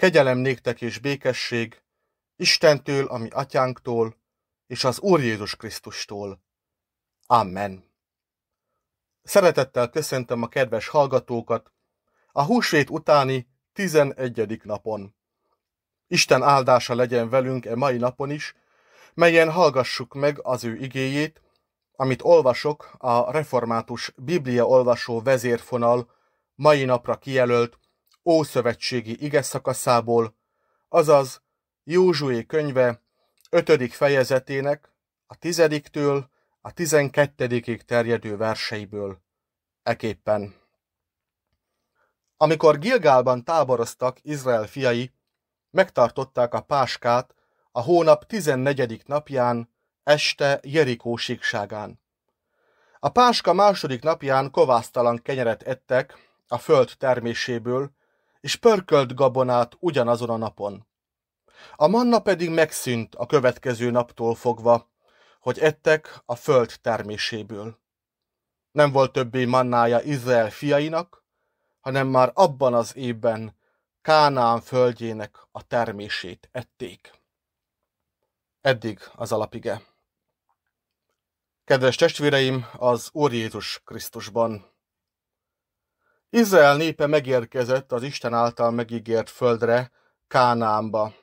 Kegyelem néktek és békesség Istentől, ami atyánktól, és az Úr Jézus Krisztustól. Amen. Szeretettel köszöntöm a kedves hallgatókat a húsvét utáni 11. napon. Isten áldása legyen velünk e mai napon is, melyen hallgassuk meg az ő igéjét, amit olvasok a református Biblia olvasó vezérfonal mai napra kijelölt Ószövetségi ige szakaszából, azaz Józsué könyve 5. fejezetének a 10 a 12 terjedő verseiből. Eképpen. Amikor Gilgálban táboroztak Izrael fiai, megtartották a páskát a hónap 14. napján, este Jerikó síkságán. A páska második napján kovásztalan kenyeret ettek a föld terméséből, és pörkölt gabonát ugyanazon a napon. A manna pedig megszűnt a következő naptól fogva, hogy ettek a föld terméséből. Nem volt többé mannája Izrael fiainak, hanem már abban az évben Kánán földjének a termését ették. Eddig az alapige. Kedves testvéreim, az Úr Jézus Krisztusban! Izrael népe megérkezett az Isten által megígért földre, Kánámba.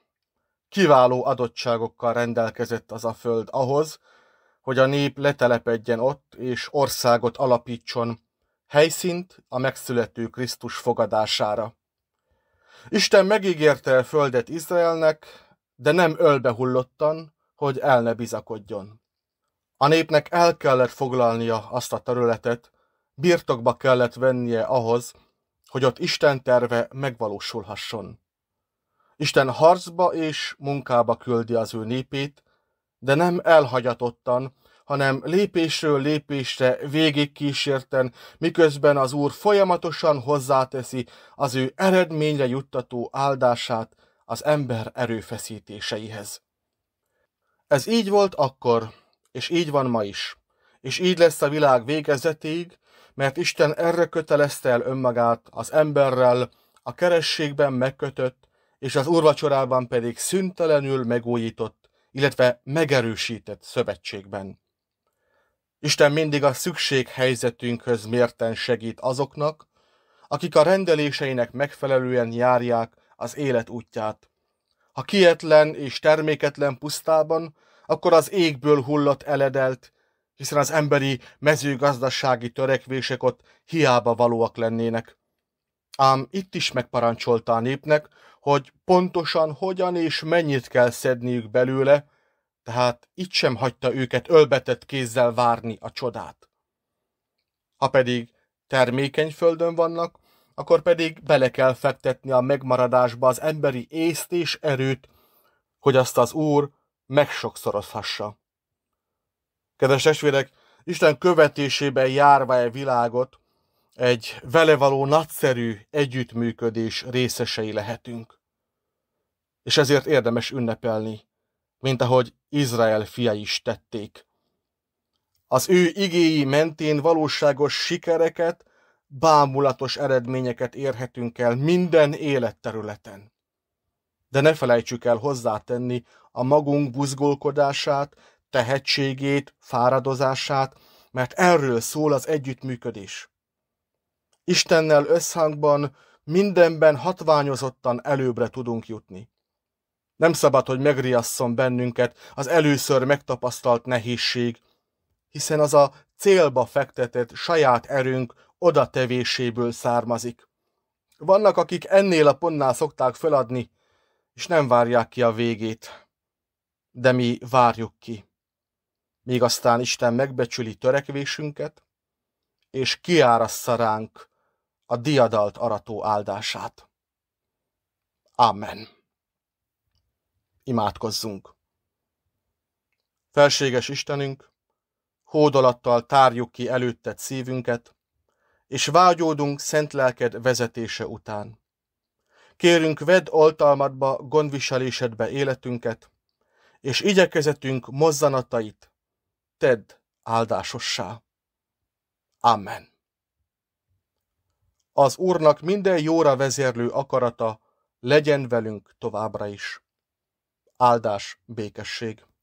Kiváló adottságokkal rendelkezett az a föld ahhoz, hogy a nép letelepedjen ott és országot alapítson, helyszínt a megszülető Krisztus fogadására. Isten megígérte a földet Izraelnek, de nem ölbehullottan, hogy el ne bizakodjon. A népnek el kellett foglalnia azt a területet, birtokba kellett vennie ahhoz, hogy ott Isten terve megvalósulhasson. Isten harcba és munkába küldi az ő népét, de nem elhagyatottan, hanem lépésről lépésre végig kísérten, miközben az Úr folyamatosan hozzáteszi az ő eredményre juttató áldását az ember erőfeszítéseihez. Ez így volt akkor, és így van ma is, és így lesz a világ végezetéig, mert Isten erre kötelezte el önmagát az emberrel, a kerességben megkötött, és az úrvacsorában pedig szüntelenül megújított, illetve megerősített szövetségben. Isten mindig a szükség helyzetünkhöz mérten segít azoknak, akik a rendeléseinek megfelelően járják az élet útját. Ha kietlen és terméketlen pusztában, akkor az égből hullott eledelt hiszen az emberi mezőgazdasági törekvések ott hiába valóak lennének. Ám itt is megparancsolta a népnek, hogy pontosan hogyan és mennyit kell szedniük belőle, tehát itt sem hagyta őket ölbetett kézzel várni a csodát. Ha pedig termékeny földön vannak, akkor pedig bele kell fektetni a megmaradásba az emberi észt és erőt, hogy azt az Úr megsokszorozhassa. Kedves testvérek, Isten követésében járva a e világot, egy vele való nagyszerű együttműködés részesei lehetünk. És ezért érdemes ünnepelni, mint ahogy Izrael fiai is tették. Az ő igéi mentén valóságos sikereket, bámulatos eredményeket érhetünk el minden életterületen. De ne felejtsük el hozzátenni a magunk buzgolkodását tehetségét, fáradozását, mert erről szól az együttműködés. Istennel összhangban mindenben hatványozottan előbbre tudunk jutni. Nem szabad, hogy megriasszon bennünket az először megtapasztalt nehézség, hiszen az a célba fektetett saját erőnk oda tevéséből származik. Vannak, akik ennél a pontnál szokták feladni, és nem várják ki a végét. De mi várjuk ki. Míg aztán Isten megbecsüli törekvésünket, és kiárassza ránk a diadalt arató áldását. Amen. Imádkozzunk. Felséges Istenünk, hódolattal tárjuk ki előtted szívünket, és vágyódunk szent lelked vezetése után. Kérünk, vedd oltalmadba gondviselésedbe életünket, és igyekezetünk mozzanatait, tedd áldásossá. Amen. Az Úrnak minden jóra vezérlő akarata legyen velünk továbbra is. Áldás, békesség!